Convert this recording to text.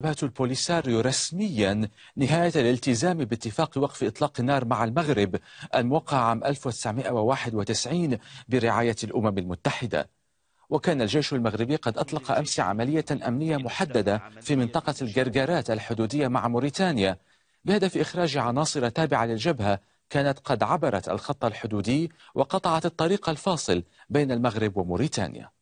انتبهت البوليساريو رسميا نهاية الالتزام باتفاق وقف إطلاق النار مع المغرب الموقع عام 1991 برعاية الأمم المتحدة وكان الجيش المغربي قد أطلق أمس عملية أمنية محددة في منطقة الجرجرات الحدودية مع موريتانيا بهدف إخراج عناصر تابعة للجبهة كانت قد عبرت الخط الحدودي وقطعت الطريق الفاصل بين المغرب وموريتانيا